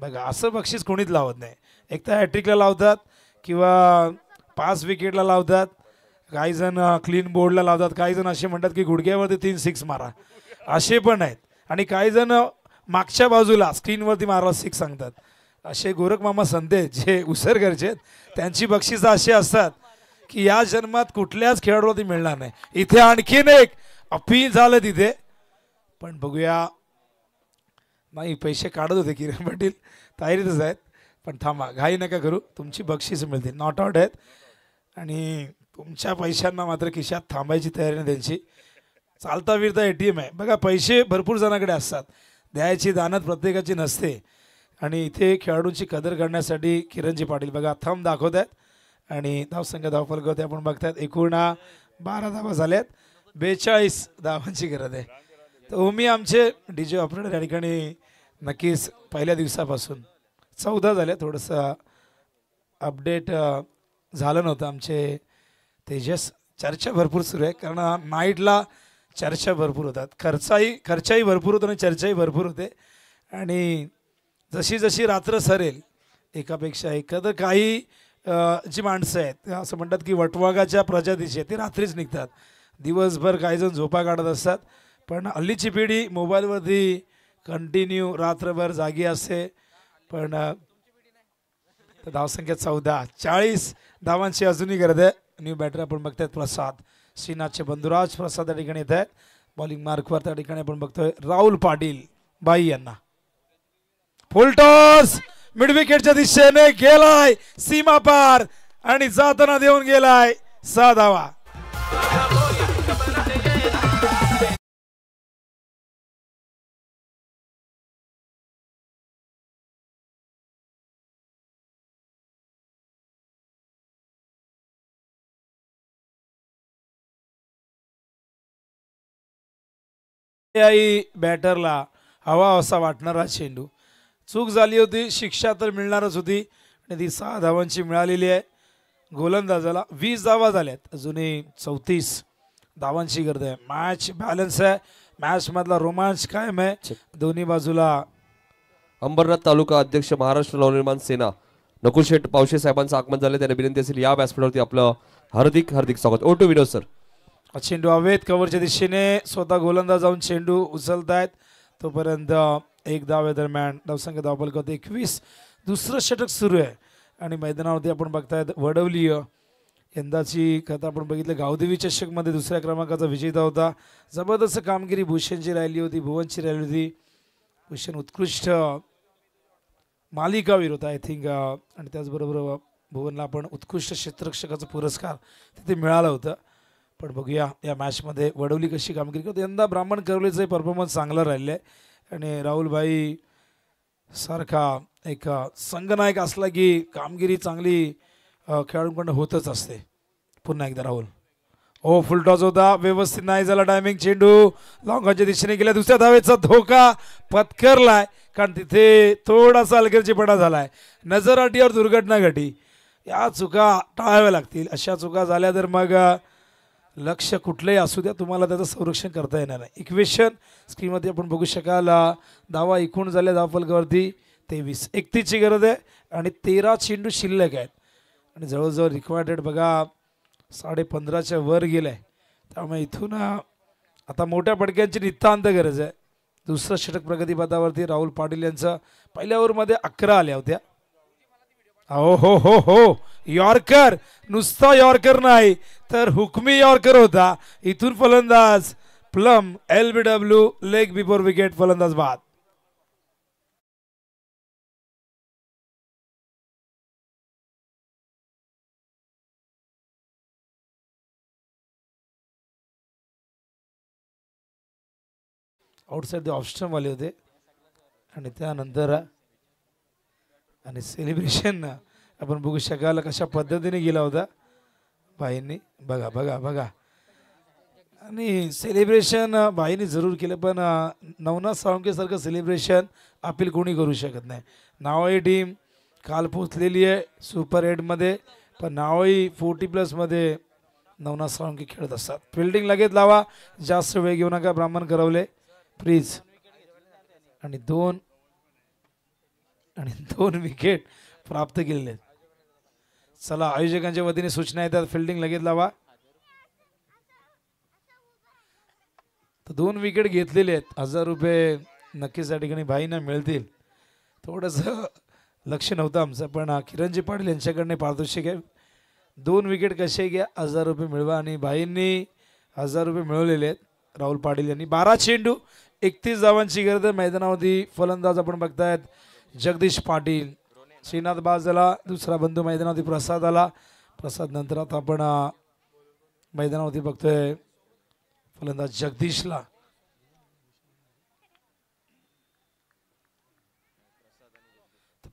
बघा असं बक्षीस कोणीच लावत नाही एक तर हॅट्रिकला लावतात किंवा पाच विकेटला लावतात काही जण क्लीन बोर्डला लावतात काही जण असे म्हणतात की गुडघ्यावरती तीन सिक्स मारा असे पण आहेत आणि काही जण मागच्या बाजूला स्क्रीनवरती मारा सिक्स सांगतात असे गोरखमामा संत आहेत जे उसरगरचे आहेत त्यांची बक्षीस अशी असतात की या जन्मात कुठल्याच खेळाडूला ती मिळणार नाही इथे आणखीन एक अपील झालं तिथे पण बघूया नाही पैसे काढत होते किरण पाटील तयारीतच आहेत पण थांबा घाई नका करू तुमची बक्षीस मिळतील नॉट आउट आहेत आणि तुमच्या पैशांना मात्र खिशात थांबायची तयारी नाही त्यांची चालता फिरता ए टी एम आहे बघा पैसे भरपूर जणांकडे असतात द्यायची दानत प्रत्येकाची नसते आणि इथे खेळाडूंची कदर करण्यासाठी किरणजी पाटील बघा थंब दाखवत आहेत आणि धावसंख्या धावफल होते आपण बघतायत एकूण बारा धावा झाल्यात बेचाळीस धावांची गरज आहे तर उमी आमचे डी जे ऑपरेटर या ठिकाणी नक्कीच पहिल्या दिवसापासून चौदा झाले थोडंसं अपडेट झालं नव्हतं आमचे तेजस चर्चा भरपूर सुरू आहे कारण नाईटला चर्चा भरपूर होतात खर्चाही खर्चाही भरपूर होतो आणि चर्चाही भरपूर होते आणि जशी जशी रात्र सरेल एकापेक्षा एक तर काही जी माणसं आहेत असं म्हणतात की वटवाघाच्या प्रजातीची ती रात्रीच निघतात दिवसभर काहीजण झोपा काढत असतात पण हल्लीची पिढी मोबाईलवरती कंटिन्यू रात्रभर जागी असते पण धावसंख्या चौदा चाळीस धावांची अजूनही गरज आहे न्यू बॅटर आपण बघतात प्रसाद श्रीनाथचे बंधुराज प्रसाद या ठिकाणी येत आहेत बॉलिंग मार्कवर त्या ठिकाणी आपण बघतोय राहुल पाटील बाई यांना फुलटॉस मिडविकेटच्या दिशेने गेलाय सीमा पार आणि जाताना देऊन गेलाय सहा धावा बॅटरला हवा असा वाटणारा चेंडू चूक झाली होती शिक्षा तर मिळणारच होती आणि ती सहा धावांची मिळालेली आहे गोलंदाजाला वीस धावा झाल्यात अजूनही चौतीस धावांची गरज आहे मॅच बॅलन्स आहे मॅचमधला रोमांच कायम आहे दोन्ही बाजूला अंबरनाथ तालुका अध्यक्ष महाराष्ट्र नवनिर्माण सेना नकुलशेठ पावशे साहेबांचं आगमन झालं त्यांना विनंती असेल या व्यासपीठावरती आपलं हार्दिक हार्दिक स्वागत ओ टू विनोद सर चेंडू आवेत कवरच्या दिशेने स्वतः गोलंदाज जाऊन चेंडू उचलतायत तोपर्यंत एक दहाव्या दरम्यान संघ धावपल करते एकवीस दुसरं षटक सुरू आहे आणि मैदानावरती आपण बघतायत वडवलीय यंदाची कथा आपण बघितलं गावदेवी चषकमध्ये दुसऱ्या क्रमांकाचा विजेता होता जबरदस्त कामगिरी भूषणची राहिली होती भुवनची राहिली होती भूषण उत्कृष्ट मालिकावीर होता आय थिंक आणि त्याचबरोबर भुवनला आपण उत्कृष्ट क्षेत्ररक्षकाचा पुरस्कार तिथे मिळाला होता पण बघूया या मॅचमध्ये वडवली कशी कामगिरी करतो यंदा ब्राह्मण करवलीचाही परफॉर्मन्स चांगला राहिला आहे आणि राहुलभाई सारखा एक संघनायक असला की कामगिरी चांगली खेळाडूंकडनं होतच असते पुन्हा एकदा राहुल ओ टॉस होता व्यवस्थित नाही झाला डायमिंग चेंडू लॉंगाच्या दिशेने गेल्या दुसऱ्या धावेचा धोका पत्करलाय कारण तिथे थोडासा अलगर्जीपणा झालाय नजर अटीवर दुर्घटना घटी या चुका टाळाव्या लागतील अशा चुका झाल्या तर मग लक्ष कुठलंही असू द्या तुम्हाला त्याचं संरक्षण करता येणार नाही इक्वेशन स्क्रीनमध्ये आपण बघू शकाल धावा एकूण झाल्या दहा फलकावरती तेवीस एकतीसची गरज आहे आणि तेरा चेंडू शिल्लक आहेत आणि जवळजवळ रिक्वायर्डेड बघा साडे पंधराच्या वर गेलं आहे त्यामुळे इथून आता मोठ्या पडक्यांची नितांत गरज आहे दुसरं षटक प्रगतीपदावरती राहुल पाटील यांचा पहिल्या ओव्हरमध्ये अकरा आल्या होत्या हो हो हो यॉर्कर नुसता यॉर्कर नाही तर हुकमी यॉर्कर होता इथून फलंदाज plumb L B W leg before wicket फलंदाज बाद आउटसाईड द ऑप्शन वाले होते आणि त्यानंतर आणि सेलिब्रेशन आपण बघू शकाल कशा पद्धतीने गेला होता बाईंनी बघा बघा बघा आणि सेलिब्रेशन बाईने जरूर केलं पण नवनाथ साळुंकेसारखं सेलिब्रेशन आपली कोणी करू शकत नाही नावाई टीम काल पोचलेली आहे सुपर एटमध्ये पण नावाई फोर्टी प्लसमध्ये नवनाथ साळुंके खेळत असतात फिल्डिंग लगेच लावा जास्त वेळ घेऊ नका ब्राह्मण करवले प्लीज आणि दोन आणि दोन विकेट प्राप्त केलेले आहेत चला आयोजकांच्या वतीने सूचना येतात फिल्डिंग लगेच लावा तर दोन विकेट घेतलेले आहेत हजार रुपये नक्कीच या ठिकाणी भाईना मिळतील थोडस लक्ष नव्हतं आमचं पण किरणजी पाटील यांच्याकडनं पारितोषिक आहे दोन विकेट कसे घ्या हजार रुपये मिळवा आणि भाईंनी हजार रुपये मिळवलेले आहेत राहुल पाटील यांनी बारा चेंडू एकतीस जावांची गरज मैदानावरती फलंदाज आपण बघतायत जगदीश पाटील श्रीनाथ बाज झाला दुसरा बंधू मैदानावरती प्रसाद आला प्रसाद नंतर आता आपण मैदानावरती बघतोय फलंदाज जगदीशला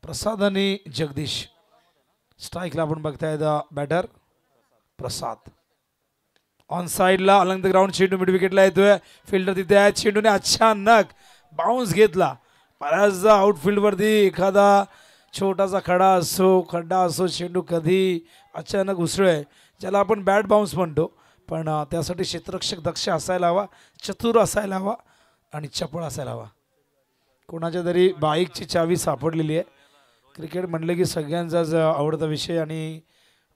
प्रसाद आणि जगदीश स्ट्राईकला आपण बघताय द बॅटर प्रसाद ऑन साईडला अलंग ग्राउंड चेंडू मिड विकेटला येतोय फिल्डर तिथे आहेत चेंडूने अचानक बाउन्स घेतला बऱ्याचदा आउटफील्डवरती एखादा छोटासा खडा असो खड्डा असो चेंडू कधी अचानक उसळ आहे ज्याला आपण बॅट बाउन्स म्हणतो पण त्यासाठी क्षेत्ररक्षक दक्ष असायला हवा चतुर असायला हवा आणि चपळ असायला हवा कोणाच्या तरी बाईकची चावी सापडलेली आहे क्रिकेट म्हणलं की सगळ्यांचाच आवडता विषय आणि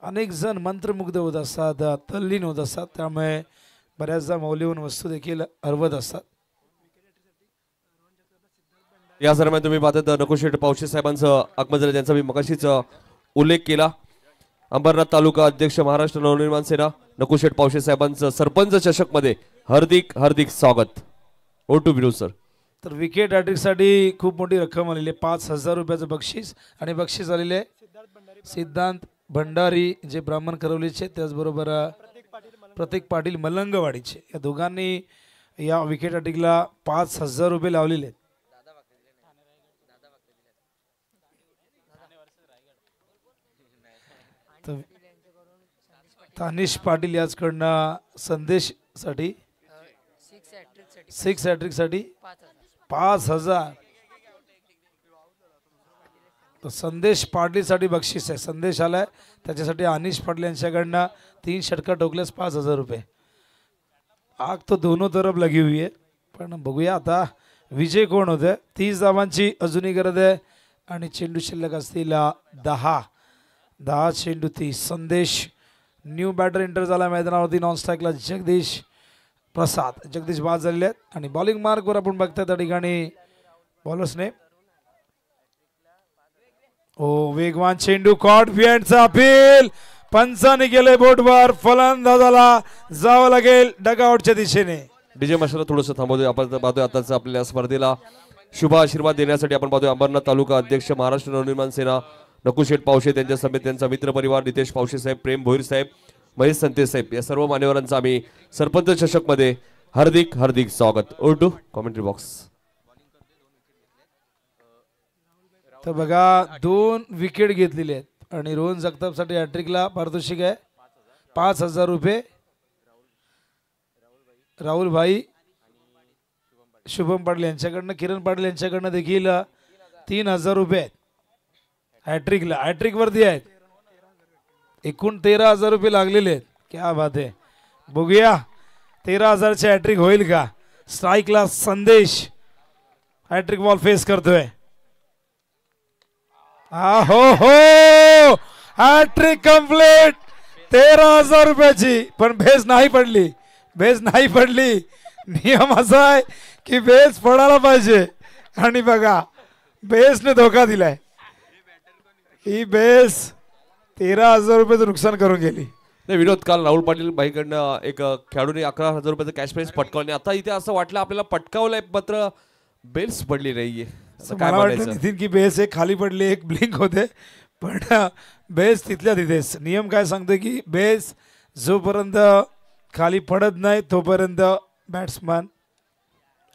अनेक जण मंत्रमुग्ध होत असतात तल्लीन होत असतात त्यामुळे बऱ्याचदा मौल्यवान वस्तू देखील हरवत असतात या दरम्यान तुम्ही पाहतात नकोशेठ पावशे साहेबांचं आगमन त्यांचा मी मगाशीच उल्लेख केला अंबरनाथ तालुका अध्यक्ष महाराष्ट्र नवनिर्माण सेना नकुशेठ पावशे साहेबांचं सरपंच चषक मध्ये हार्दिक हार्दिक स्वागत ओ टू बिरू सर तर विकेट साठी खूप मोठी रक्कम आलेली आहे पाच हजार रुपयाचं बक्षीस आणि बक्षीस आलेले सिद्धांत भंडारी जे ब्राह्मण करवलीचे त्याचबरोबर प्रतीक पाटील मलंगवाडीचे या दोघांनी या विकेट अटिकला पाच हजार रुपये लावलेले आहेत तर तानिश पाटील याचकडनं साठी सिक्स हॅट्रिकसाठी पाच हजार तो संदेश साठी बक्षीस आहे संदेश आलाय त्याच्यासाठी अनिश पाटील यांच्याकडनं तीन षटका टोकल्यास पाच हजार रुपये आग तो दोनों तरफ लगी हुई आहे पण बघूया आता विजय कोण होते तीस धावांची अजूनही गरज आहे आणि चेंडू शिल्लक असतील दहा दहा चेंडू तीस संदेश न्यू बॅटर एंटर झाला मैदानावरती नॉन स्ट्राईकला जगदीश प्रसाद जगदीश बाद झालेले आहेत आणि बॉलिंग मार्कवर आपण बघताय त्या ठिकाणी बॉलर्सने ओ वेगवान चेंडू कॉट कॉडफियनचा अपील पंचाने गेले बोटवर फलंदाजाला जावं लागेल डगआउटच्या दिशेने डीजे मशाला थोडंसं थांबवतोय आपण पाहतोय आताच आपल्या स्पर्धेला शुभ आशीर्वाद देण्यासाठी आपण पाहतोय अंबरनाथ तालुका अध्यक्ष महाराष्ट्र नवनिर्माण सेना नकुशेठ पावशे त्यांच्या समेत त्यांचा मित्रपरिवार नितेश पावशे साहेब प्रेम भोईर साहेब महेश संते साहेब या सर्व मान्यवरांचं आम्ही सरपंच मध्ये हार्दिक हार्दिक स्वागत ओ टू कॉमेंट्री बॉक्स तर बघा दोन विकेट घेतलेले आहेत आणि रोहन साठी हॅट्रिकला पारितोषिक आहे पाच हजार रुपये राहुल भाई शुभम पाटील यांच्याकडनं किरण पाटील यांच्याकडनं देखील तीन हजार रुपये आहेत हॅट्रिकला वरती आहेत एकूण तेरा हजार रुपये लागलेले आहेत क्या बात आहे बघूया तेरा हजारची हॅट्रिक होईल का स्ट्राईकला संदेश हॅट्रिक बॉल फेस करतोय हो हो हॅट्रिक कम्प्लीट तेरा हजार रुपयाची पण भेज नाही पडली भेज नाही पडली नियम असा आहे की बेस पडायला पाहिजे आणि बघा बेसने धोका दिलाय ही बेस तेरा हजार रुपयाचं नुकसान करून गेली नाही विनोद काल राहुल पाटील बाईकडनं एक खेळाडूने अकरा हजार रुपयाचं कॅश प्राईज पटकावले आता इथे असं वाटलं आपल्याला पटकावलंय मात्र बेस पडली नाहीये वाटलं नितीन की बेस एक खाली पडली एक ब्लिंक होते पण बेस तिथल्या तिथेच नियम काय सांगतो की बेस जोपर्यंत खाली पडत नाही तोपर्यंत बॅट्समॅन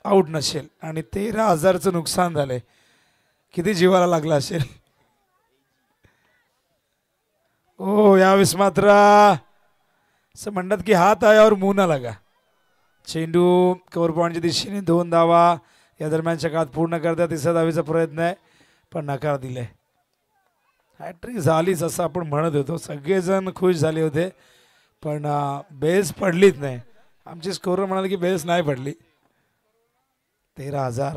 आऊट नसेल आणि तेरा हजारचं नुकसान झालंय किती जीवाला लागलं असेल ओ यावेळेस मात्र असं म्हणतात की हात आहे और मू ना लागा चेंडू पॉईंटच्या दिशेने दोन धावा या दरम्यानच्या काळात पूर्ण करता तिसऱ्या धावीचा प्रयत्न आहे पण नकार दिलाय हॅट्रिक झालीच असं आपण म्हणत होतो सगळेजण खुश झाले होते पण बेस पडलीच नाही आमची स्कोर म्हणाले की बेस नाही पडली तेरा हजार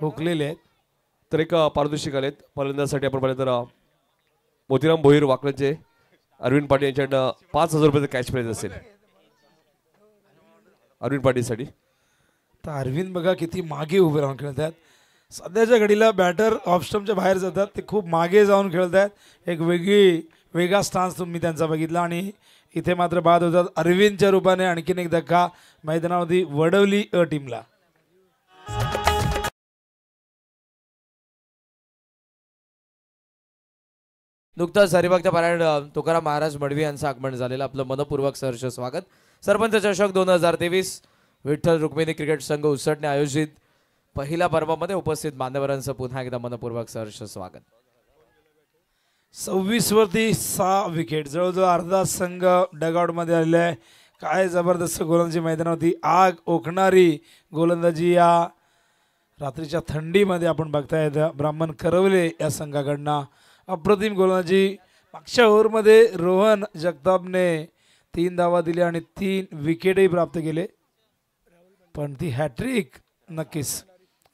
हुकलेले आहेत तर एक पारदर्शिक आलेत फलंदाजासाठी आपण पाहिलं तर मोतीराम भोईर वाकड्यांचे अरविंद पाटील यांच्याकडनं पाच हजार रुपयाचा कॅश प्राईज असेल अरविंद पाटीलसाठी तर अरविंद बघा किती मागे उभे राहून खेळत आहेत सध्याच्या घडीला बॅटर ऑफस्टमच्या बाहेर जातात ते खूप मागे जाऊन खेळत आहेत एक वेगळी वेगळा स्टान्स तुम्ही त्यांचा बघितला आणि इथे मात्र बाद होतात अरविंदच्या रूपाने आणखीन एक धक्का मैदानामध्ये वडवली अ टीमला नुकताच हरिभक्त पारायण तुकाराम महाराज मडवी यांचं आगमन झालेलं आपलं मनपूर्वक सहर्ष स्वागत सरपंच चषक दोन हजार तेवीस विठ्ठल रुक्मिणी क्रिकेट संघ उसटणे आयोजित पहिल्या पर्वामध्ये उपस्थित मान्यवरांचं पुन्हा एकदा मनपूर्वक सहर्ष स्वागत सव्वीस वरती सहा विकेट जवळजवळ अर्धा संघ मध्ये आलेला आहे काय जबरदस्त गोलंदाजी मैदान होती आग ओकणारी गोलंदाजी या रात्रीच्या थंडीमध्ये आपण बघता ब्राह्मण करवले या संघाकडनं अप्रतिम गोलंदाजी मागच्या ओव्हरमध्ये रोहन जगतापने तीन धावा दिल्या आणि तीन विकेटही प्राप्त केले पण ती हॅट्रिक नक्कीच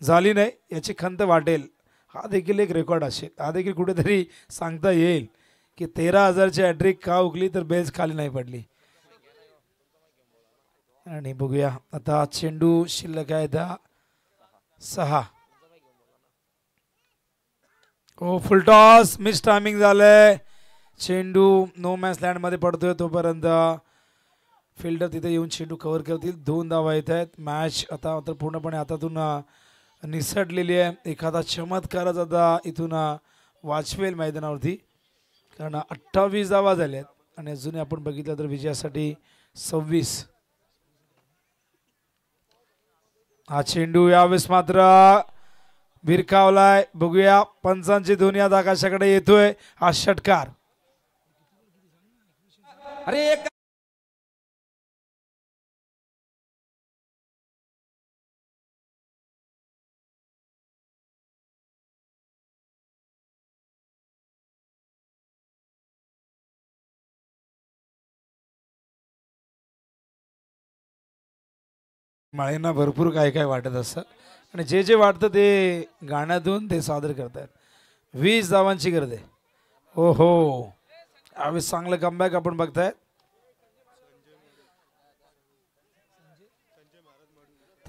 झाली नाही याची खंत वाटेल हा देखील एक रेकॉर्ड असेल हा देखील कुठेतरी सांगता येईल की तेरा हजारची हॅट्रिक का उकली तर बेस खाली नाही पडली आणि बघूया आता चेंडू शिल्लक आहे दहा सहा हो टॉस मिस टायमिंग झालंय चेंडू नो मॅच मध्ये पडतोय तोपर्यंत फिल्डर तिथे येऊन चेंडू कव्हर करतील दोन धावा येत आहेत मॅच आता तर पूर्णपणे हातातून निसटलेली आहे एखादा चमत्कारच आता इथून वाचवेल मैदानावरती कारण अठ्ठावीस धावा झाल्या आहेत आणि अजूनही आपण बघितलं तर विजयासाठी सव्वीस हा चेंडू यावेळेस मात्र भिरकावलाय बघूया पंचांची दुनिया आकाशाकडे येतोय हा षटकार अरे एक भरपूर काय काय वाटत असं आणि जे जे वाटतं ते गाण्यातून ते सादर करतात वीस धावांची गर्द आहे हो हो आम्ही चांगलं कमबॅक आपण बघताय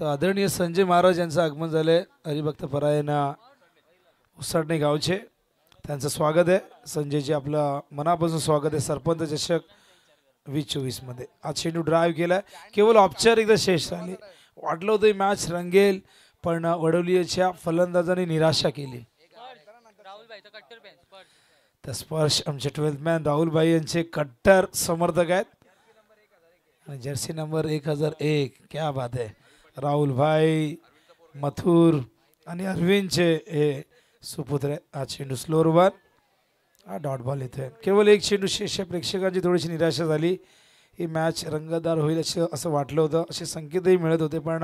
तर आदरणीय संजय महाराज यांचं आगमन झालंय हरिभक्त परायना उसडणे गावचे त्यांचं स्वागत आहे संजयजी आपलं मनापासून स्वागत आहे सरपंच चषक वीस मध्ये आज चेंडू ड्राईव्ह केला केवळ औपचारिकता शेष झाली वाटलं होतं मॅच रंगेल पण वडोलीच्या फलंदाजाने निराशा केली तर स्पर्श आमचे ट्वेल्थ मॅन भाई यांचे कट्टर समर्थक आहेत आणि जर्सी नंबर एक हजार एक क्या बात आहे राहुलभाई मथुर आणि अरविंदचे हे सुपुत्र आहेत हा चेंडू वर हा डॉट बॉल येतोय केवळ एक चेंडू शेष प्रेक्षकांची थोडीशी निराशा झाली ही मॅच रंगदार होईल असं असं वाटलं होतं असे संकेतही मिळत होते पण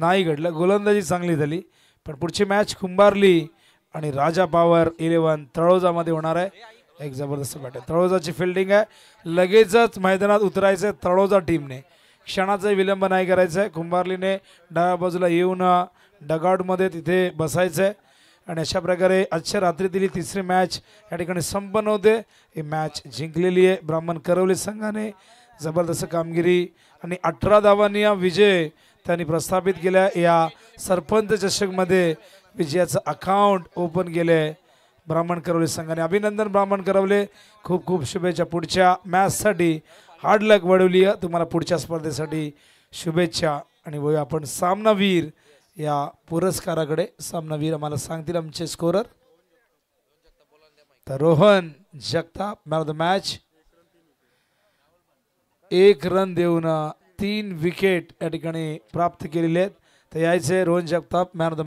नाही घडलं गोलंदाजी चांगली झाली पण पुढची मॅच कुंभारली आणि राजा पॉवर इलेव्हन तळोजामध्ये होणार आहे एक जबरदस्त बॅट आहे तळोजाची फिल्डिंग आहे लगेचच मैदानात उतरायचं आहे तळोजा टीमने क्षणाचाही विलंब नाही करायचा आहे कुंभारलीने डाव्या बाजूला येऊन डगआउटमध्ये तिथे बसायचं आहे आणि अशा प्रकारे आजच्या दिली तिसरी मॅच या ठिकाणी संपन्न होते ही मॅच जिंकलेली आहे ब्राह्मण करवले संघाने जबरदस्त कामगिरी आणि अठरा धावांनी हा विजय त्यांनी प्रस्थापित केल्या या सरपंच चषकमध्ये विजयाचं अकाउंट ओपन केलं आहे ब्राह्मण करवले संघाने अभिनंदन ब्राह्मण करवले खूप खूप शुभेच्छा पुढच्या मॅचसाठी हार्ड लक वळवली तुम्हाला पुढच्या स्पर्धेसाठी शुभेच्छा आणि वय आपण सामनावीर या पुरस्काराकडे सामनावीर आम्हाला सांगतील आमचे स्कोरर तर Rohan Jagtap man of the match एक रन देऊन तीन विकेट या ठिकाणी प्राप्त केलेले आहेत तर यायचे Rohan Jagtap man of the